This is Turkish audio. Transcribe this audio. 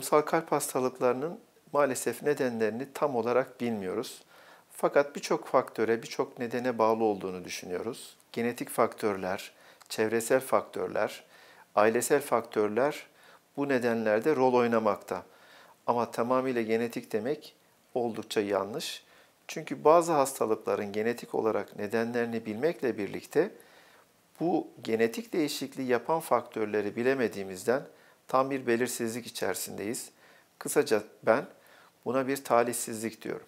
tohumsal kalp hastalıklarının maalesef nedenlerini tam olarak bilmiyoruz. Fakat birçok faktöre, birçok nedene bağlı olduğunu düşünüyoruz. Genetik faktörler, çevresel faktörler, ailesel faktörler bu nedenlerde rol oynamakta. Ama tamamıyla genetik demek oldukça yanlış. Çünkü bazı hastalıkların genetik olarak nedenlerini bilmekle birlikte bu genetik değişikliği yapan faktörleri bilemediğimizden tam bir belirsizlik içerisindeyiz. Kısaca ben buna bir talihsizlik diyorum.